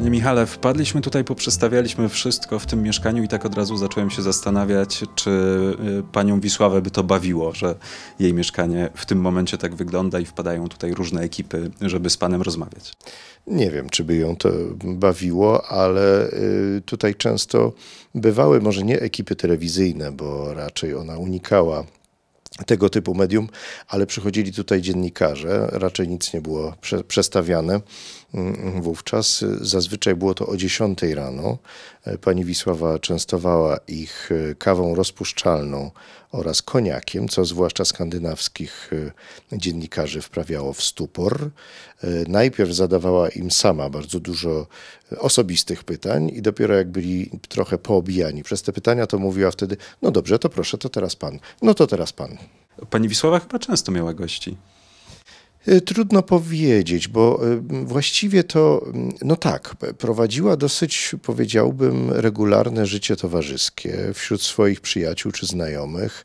Panie Michale, wpadliśmy tutaj, poprzestawialiśmy wszystko w tym mieszkaniu i tak od razu zacząłem się zastanawiać, czy y, panią Wisławę by to bawiło, że jej mieszkanie w tym momencie tak wygląda i wpadają tutaj różne ekipy, żeby z panem rozmawiać. Nie wiem, czy by ją to bawiło, ale y, tutaj często bywały może nie ekipy telewizyjne, bo raczej ona unikała tego typu medium, ale przychodzili tutaj dziennikarze, raczej nic nie było prze, przestawiane wówczas. Y, zazwyczaj było to o 10 rano. E, pani Wisława częstowała ich y, kawą rozpuszczalną oraz koniakiem, co zwłaszcza skandynawskich y, dziennikarzy wprawiało w stupor. E, najpierw zadawała im sama bardzo dużo osobistych pytań i dopiero jak byli trochę poobijani przez te pytania, to mówiła wtedy, no dobrze, to proszę, to teraz pan, no to teraz pan. Pani Wisława chyba często miała gości. E, trudno powiedzieć, bo e, właściwie to, mm, no tak, prowadziła dosyć, powiedziałbym, regularne życie towarzyskie wśród swoich przyjaciół czy znajomych.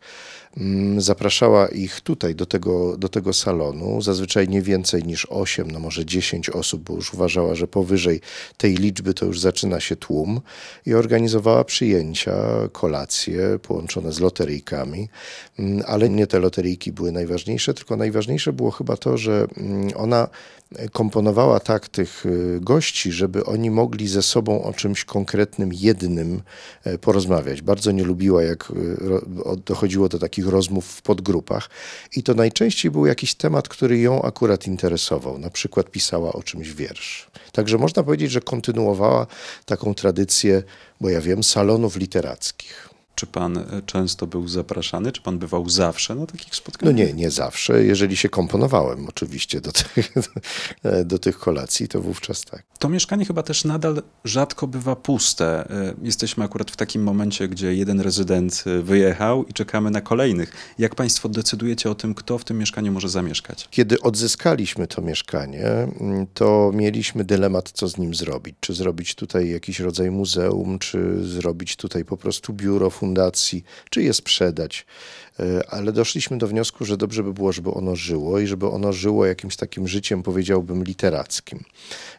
Mm, zapraszała ich tutaj do tego, do tego salonu, zazwyczaj nie więcej niż 8, no może 10 osób, bo już uważała, że powyżej tej liczby to już zaczyna się tłum i organizowała przyjęcia, kolacje połączone z loteryjkami, mm, ale nie te loteryjki były najważniejsze, tylko najważniejsze było chyba to, że mm, ona e, komponowała tak tych y, gości, żeby oni mogli ze sobą o czymś konkretnym, jednym e, porozmawiać. Bardzo nie lubiła, jak y, dochodziło do takich takich rozmów w podgrupach i to najczęściej był jakiś temat, który ją akurat interesował. Na przykład pisała o czymś wiersz. Także można powiedzieć, że kontynuowała taką tradycję, bo ja wiem, salonów literackich. Czy pan e, często był zapraszany? Czy pan bywał zawsze na takich spotkaniach? No nie, nie zawsze. Jeżeli się komponowałem oczywiście do tych, e, do tych kolacji, to wówczas tak. To mieszkanie chyba też nadal rzadko bywa puste. E, jesteśmy akurat w takim momencie, gdzie jeden rezydent wyjechał i czekamy na kolejnych. Jak państwo decydujecie o tym, kto w tym mieszkaniu może zamieszkać? Kiedy odzyskaliśmy to mieszkanie, mm, to mieliśmy dylemat, co z nim zrobić. Czy zrobić tutaj jakiś rodzaj muzeum, czy zrobić tutaj po prostu biuro fundacji, czy je sprzedać. E, ale doszliśmy do wniosku, że dobrze by było, żeby ono żyło i żeby ono żyło jakimś takim życiem, powiedziałbym, literackim.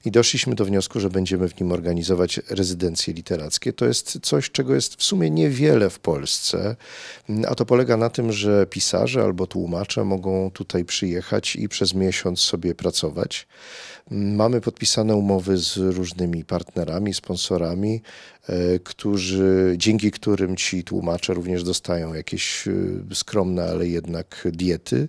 I doszliśmy do wniosku, że będziemy w nim organizować rezydencje literackie. To jest coś, czego jest w sumie niewiele w Polsce, a to polega na tym, że pisarze albo tłumacze mogą tutaj przyjechać i przez miesiąc sobie pracować. Mamy podpisane umowy z różnymi partnerami, sponsorami, e, którzy, dzięki którym ci tłumacze również dostają jakieś e, skromne, ale jednak diety.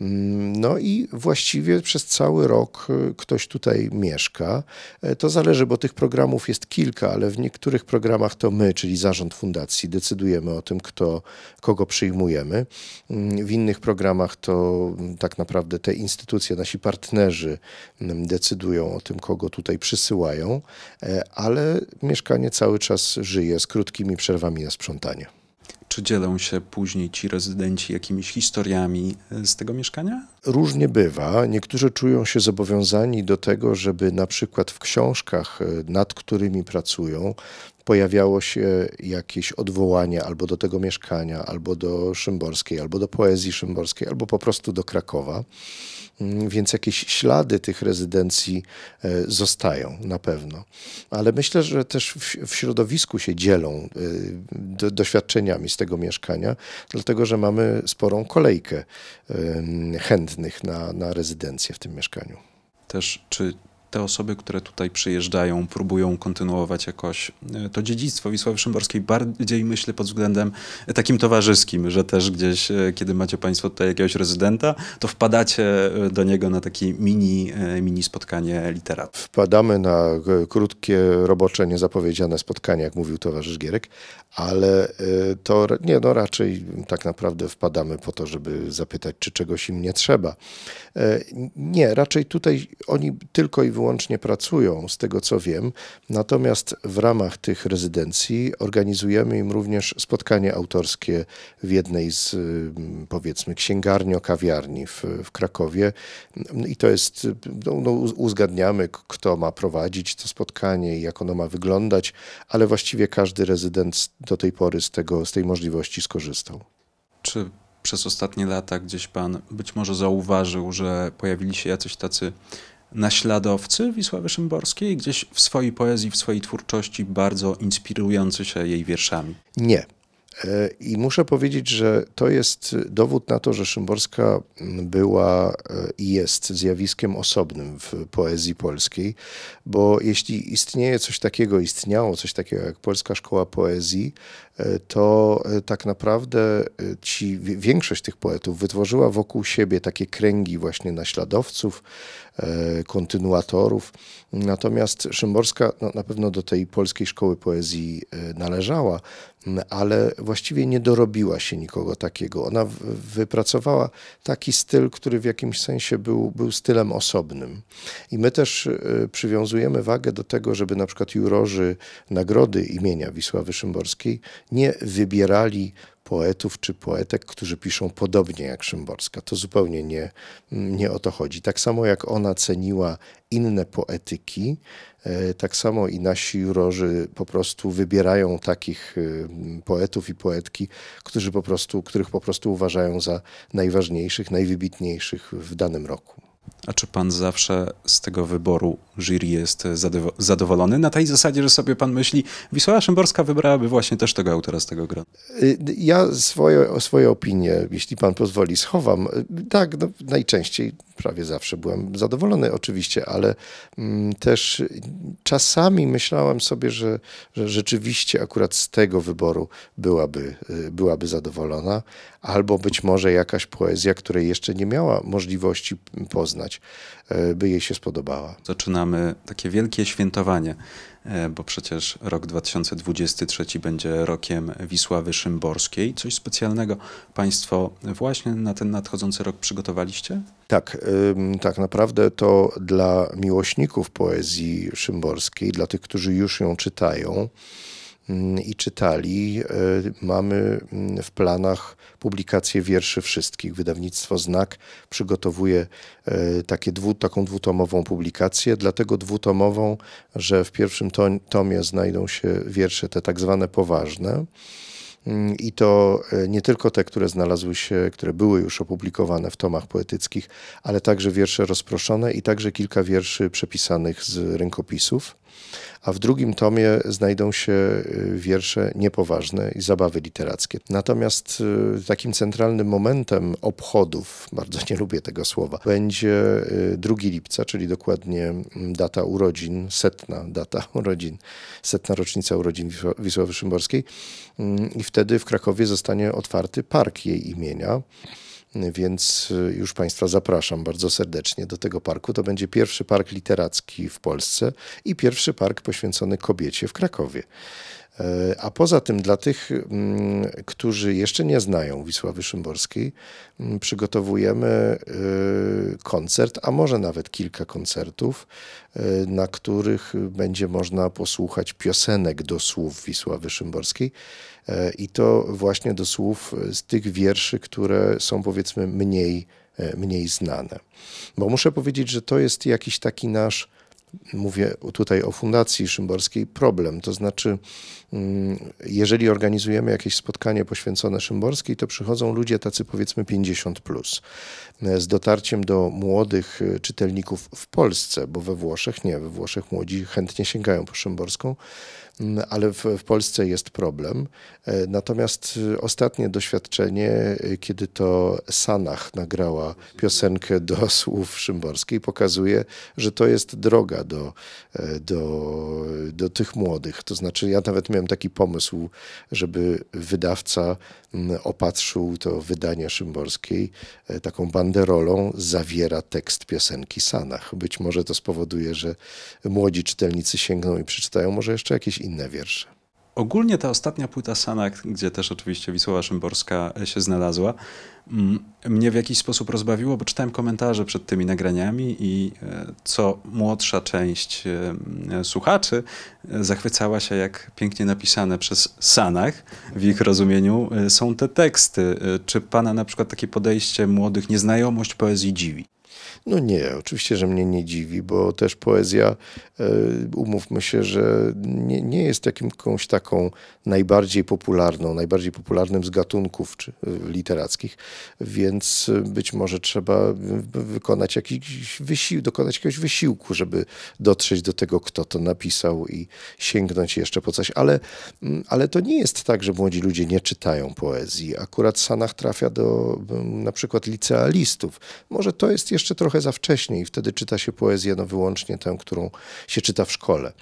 Mm, no i właściwie przez cały rok y, ktoś tutaj mieszka. E, to zależy, bo tych programów jest kilka, ale w niektórych programach to my, czyli zarząd fundacji, decydujemy o tym, kto, kogo przyjmujemy. Mm, w innych programach to mm, tak naprawdę te instytucje, nasi partnerzy decydują o tym, kogo tutaj przysyłają, e, ale mieszkanie cały czas żyje z krótkimi przerwami na sprzątanie. Czy dzielą się później ci rezydenci jakimiś historiami e, z tego mieszkania? Różnie bywa. Niektórzy czują się zobowiązani do tego, żeby na przykład w książkach, e, nad którymi pracują, pojawiało się jakieś odwołanie albo do tego mieszkania, albo do Szymborskiej, albo do poezji Szymborskiej, albo po prostu do Krakowa. Mm, więc jakieś ślady tych rezydencji e, zostają na pewno. Ale myślę, że też w środowisku się dzielą e, doświadczeniami z tego mieszkania, dlatego że mamy sporą kolejkę chętnych na, na rezydencję w tym mieszkaniu. Też, czy te osoby, które tutaj przyjeżdżają, próbują kontynuować jakoś e, to dziedzictwo Wisławy Szymborskiej, bardziej myślę pod względem e, takim towarzyskim, że też gdzieś, e, kiedy macie Państwo tutaj jakiegoś rezydenta, to wpadacie do niego na takie mini, mini spotkanie literatów. Wpadamy na krótkie, robocze, niezapowiedziane spotkanie, jak mówił towarzysz Gierek, ale to nie, no raczej tak naprawdę wpadamy po to, żeby zapytać, czy czegoś im nie trzeba. Nie, raczej tutaj oni tylko i wyłącznie pracują, z tego co wiem, natomiast w ramach tych rezydencji organizujemy im również spotkanie autorskie w jednej z mm, powiedzmy księgarni, kawiarni w, w Krakowie i to jest, no, no, uzgadniamy kto ma prowadzić to spotkanie i jak ono ma wyglądać, ale właściwie każdy rezydent do tej pory z, tego, z tej możliwości skorzystał. Czy przez ostatnie lata gdzieś pan być może zauważył, że pojawili się jacyś tacy naśladowcy Wisławy Szymborskiej, gdzieś w swojej poezji, w swojej twórczości bardzo inspirujący się jej wierszami? Nie. E, I muszę powiedzieć, że to jest dowód na to, że Szymborska mm, była e, i jest zjawiskiem osobnym w poezji polskiej, bo jeśli istnieje coś takiego, istniało coś takiego jak Polska Szkoła Poezji, e, to tak naprawdę ci, większość tych poetów wytworzyła wokół siebie takie kręgi właśnie naśladowców, kontynuatorów. Natomiast Szymborska no, na pewno do tej polskiej szkoły poezji należała, ale właściwie nie dorobiła się nikogo takiego. Ona wypracowała taki styl, który w jakimś sensie był, był stylem osobnym. I my też y, przywiązujemy wagę do tego, żeby na przykład jurorzy nagrody imienia Wisławy Szymborskiej nie wybierali poetów czy poetek, którzy piszą podobnie jak Szymborska. To zupełnie nie, nie o to chodzi. Tak samo jak ona ceniła inne poetyki, e, tak samo i nasi jurorzy po prostu wybierają takich e, poetów i poetki, którzy po prostu, których po prostu uważają za najważniejszych, najwybitniejszych w danym roku. A czy pan zawsze z tego wyboru jury jest zadowolony? Na tej zasadzie, że sobie pan myśli, Wisława Szymborska wybrałaby właśnie też tego autora z tego grona. Y, ja swoje, swoje opinie, jeśli pan pozwoli, schowam. Y, tak, no, najczęściej prawie zawsze byłem zadowolony oczywiście, ale mm, też czasami myślałem sobie, że, że rzeczywiście akurat z tego wyboru byłaby, y, byłaby zadowolona, albo być może jakaś poezja, której jeszcze nie miała możliwości poznać, y, by jej się spodobała. Zaczynamy takie wielkie świętowanie. E, bo przecież rok 2023 będzie rokiem Wisławy Szymborskiej. Coś specjalnego Państwo właśnie na ten nadchodzący rok przygotowaliście? Tak, tak naprawdę to dla miłośników poezji szymborskiej, dla tych, którzy już ją czytają, Mm, i czytali. E, mamy mm, w planach publikację wierszy wszystkich. Wydawnictwo Znak przygotowuje e, takie dwu, taką dwutomową publikację, dlatego dwutomową, że w pierwszym tomie znajdą się wiersze te tak zwane poważne. Mm, I to e, nie tylko te, które znalazły się, które były już opublikowane w tomach poetyckich, ale także wiersze rozproszone i także kilka wierszy przepisanych z rękopisów a w drugim tomie znajdą się y, wiersze niepoważne i zabawy literackie. Natomiast y, takim centralnym momentem obchodów, bardzo nie lubię tego słowa, będzie 2 y, lipca, czyli dokładnie mm, data urodzin, setna data urodzin, setna rocznica urodzin Wisławy Szymborskiej mm, i wtedy w Krakowie zostanie otwarty park jej imienia. Więc y, już Państwa zapraszam bardzo serdecznie do tego parku. To będzie pierwszy park literacki w Polsce i pierwszy park poświęcony kobiecie w Krakowie. E, a poza tym dla tych, mm, którzy jeszcze nie znają Wisławy Szymborskiej, mm, przygotowujemy e, koncert, a może nawet kilka koncertów, e, na których będzie można posłuchać piosenek do słów Wisławy Szymborskiej. I to właśnie do słów z tych wierszy, które są powiedzmy mniej, mniej znane. Bo muszę powiedzieć, że to jest jakiś taki nasz mówię tutaj o Fundacji Szymborskiej, problem. To znaczy, mm, jeżeli organizujemy jakieś spotkanie poświęcone Szymborskiej, to przychodzą ludzie tacy powiedzmy 50 plus, e, z dotarciem do młodych e, czytelników w Polsce, bo we Włoszech nie, we Włoszech młodzi chętnie sięgają po Szymborską ale w, w Polsce jest problem. E, natomiast e, ostatnie doświadczenie, e, kiedy to Sanach nagrała piosenkę do słów Szymborskiej, pokazuje, że to jest droga do, do, do tych młodych. To znaczy, ja nawet miałem taki pomysł, żeby wydawca opatrzył to wydanie Szymborskiej taką banderolą, zawiera tekst piosenki Sanach. Być może to spowoduje, że młodzi czytelnicy sięgną i przeczytają może jeszcze jakieś inne inne wiersze. Ogólnie ta ostatnia płyta Sanak, gdzie też oczywiście Wisława Szymborska e, się znalazła, mm, mnie w jakiś sposób rozbawiło, bo czytałem komentarze przed tymi nagraniami i e, co młodsza część e, słuchaczy zachwycała się, jak pięknie napisane przez Sanach w ich rozumieniu są te teksty. Czy pana na przykład takie podejście młodych, nieznajomość poezji dziwi? No nie, oczywiście, że mnie nie dziwi, bo też poezja, e, umówmy się, że nie, nie jest jakąś taką najbardziej popularną, najbardziej popularnym z gatunków czy, e, literackich, więc e, być może trzeba wykonać jakiś wysiłek, dokonać jakiegoś wysiłku, żeby dotrzeć do tego, kto to napisał i sięgnąć jeszcze po coś. Ale, mm, ale to nie jest tak, że młodzi ludzie nie czytają poezji. Akurat Sanach trafia do mm, na przykład licealistów. Może to jest jeszcze trochę za wcześnie i wtedy czyta się poezję no wyłącznie tę, którą się czyta w szkole.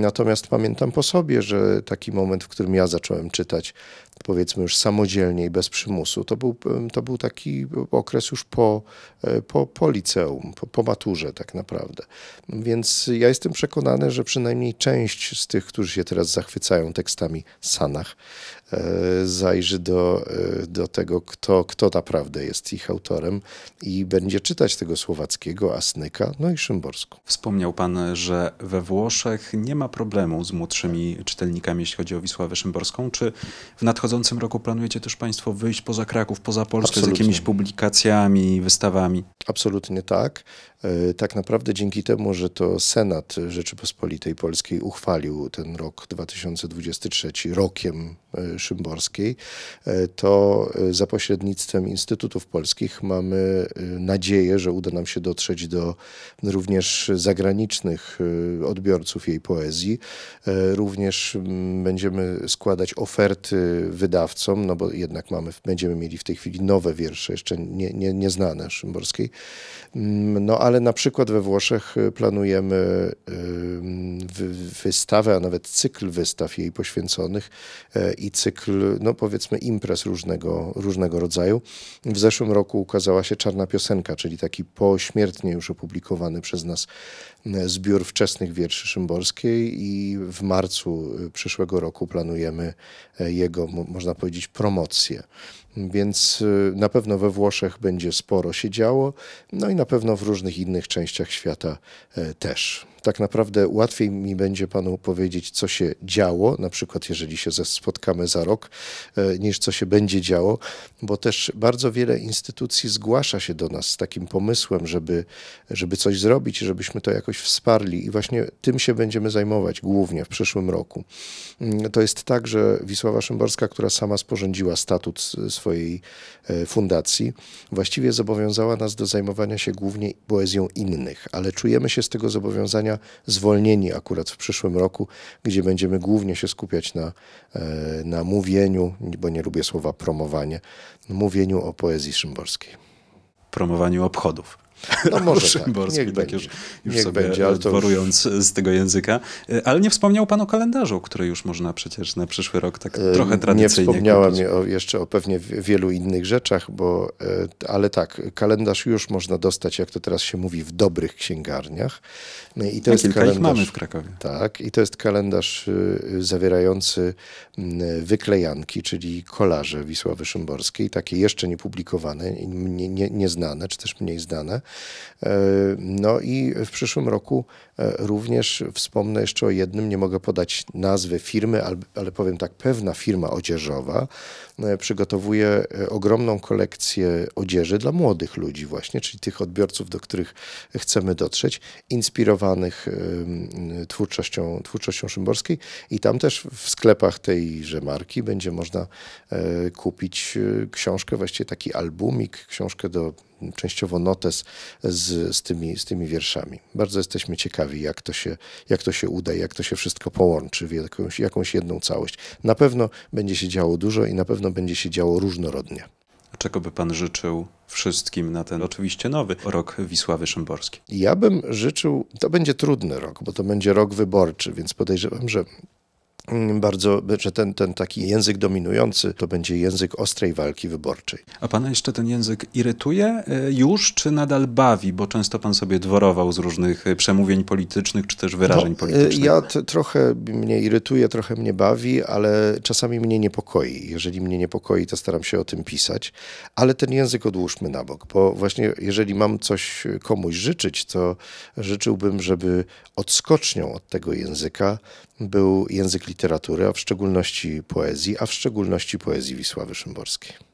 Natomiast pamiętam po sobie, że taki moment, w którym ja zacząłem czytać, powiedzmy już samodzielnie i bez przymusu, to był, to był taki okres już po, e, po, po liceum, po, po maturze tak naprawdę. Więc ja jestem przekonany, że przynajmniej część z tych, którzy się teraz zachwycają tekstami Sanach, E, zajrzy do, e, do tego, kto, kto naprawdę jest ich autorem i będzie czytać tego Słowackiego, Asnyka, no i Szymborsku. Wspomniał pan, że we Włoszech nie ma problemu z młodszymi czytelnikami, jeśli chodzi o Wisławę Szymborską. Czy w nadchodzącym roku planujecie też państwo wyjść poza Kraków, poza Polskę Absolutnie. z jakimiś publikacjami, wystawami? Absolutnie tak. E, tak naprawdę dzięki temu, że to Senat Rzeczypospolitej Polskiej uchwalił ten rok 2023 rokiem e, Szymborskiej, e, to za pośrednictwem Instytutów Polskich mamy nadzieję, że uda nam się dotrzeć do również zagranicznych odbiorców jej poezji. Również będziemy składać oferty wydawcom, no bo jednak mamy, będziemy mieli w tej chwili nowe wiersze, jeszcze nie, nie, nieznane Szymborskiej. No, ale ale na przykład we Włoszech y, planujemy y, wystawę, a nawet cykl wystaw jej poświęconych y, i cykl, no powiedzmy, imprez różnego, różnego rodzaju. W zeszłym roku ukazała się Czarna Piosenka, czyli taki pośmiertnie już opublikowany przez nas E, zbiór wczesnych wierszy Szymborskiej i w marcu e, przyszłego roku planujemy e, jego, można powiedzieć, promocję. Więc na pewno we Włoszech będzie sporo się działo, no i na pewno w różnych innych częściach świata też. Tak naprawdę łatwiej mi będzie panu powiedzieć, co się działo, na przykład jeżeli się spotkamy za rok, niż co się będzie działo, bo też bardzo wiele instytucji zgłasza się do nas z takim pomysłem, żeby, żeby coś zrobić, żebyśmy to jakoś jakoś wsparli i właśnie tym się będziemy zajmować głównie w przyszłym roku. Mm, to jest tak, że Wisława Szymborska, która sama sporządziła statut swojej e, fundacji, właściwie zobowiązała nas do zajmowania się głównie poezją innych, ale czujemy się z tego zobowiązania zwolnieni akurat w przyszłym roku, gdzie będziemy głównie się skupiać na, e, na mówieniu, bo nie lubię słowa promowanie, mówieniu o poezji szymborskiej. Promowaniu obchodów. No może Szymborski, tak. niech tak będzie. już, niech sobie będzie, ale to z tego języka. E, ale nie wspomniał pan o kalendarzu, który już można przecież na przyszły rok tak e, trochę tradycyjnie Nie wspomniałem o, jeszcze o pewnie wielu innych rzeczach, bo, e, ale tak, kalendarz już można dostać, jak to teraz się mówi, w dobrych księgarniach. No I to no jest kilka kalendarz, ich mamy w Krakowie. Tak, i to jest kalendarz y, zawierający wyklejanki, czyli kolarze Wisławy Szymborskiej, takie jeszcze niepublikowane, nie, nie, nieznane, czy też mniej znane. E, no i w przyszłym roku E, również wspomnę jeszcze o jednym, nie mogę podać nazwy firmy, ale powiem tak, pewna firma odzieżowa e, przygotowuje e, ogromną kolekcję odzieży dla młodych ludzi właśnie, czyli tych odbiorców, do których chcemy dotrzeć, inspirowanych twórczością, twórczością Szymborskiej i tam też w sklepach tejże marki będzie można kupić książkę, właściwie taki albumik, książkę do częściowo notes z, z, tymi, z tymi wierszami. Bardzo jesteśmy ciekawi jak to się, jak to się uda, jak to się wszystko połączy w jakąś, jakąś jedną całość. Na pewno będzie się działo dużo i na pewno będzie się działo różnorodnie. Czego by Pan życzył wszystkim na ten oczywiście nowy rok Wisławy Szymborskiej? Ja bym życzył, to będzie trudny rok, bo to będzie rok wyborczy, więc podejrzewam, że Mm, bardzo, że znaczy ten, ten taki język dominujący to będzie język ostrej walki wyborczej. A pana jeszcze ten język irytuje e, już, czy nadal bawi? Bo często pan sobie dworował z różnych e, przemówień politycznych, czy też wyrażeń no, e, politycznych. Ja trochę mnie irytuje, trochę mnie bawi, ale czasami mnie niepokoi. Jeżeli mnie niepokoi, to staram się o tym pisać. Ale ten język odłóżmy na bok, bo właśnie jeżeli mam coś komuś życzyć, to życzyłbym, żeby odskocznią od tego języka był język literatury, a w szczególności poezji, a w szczególności poezji Wisławy Szymborskiej.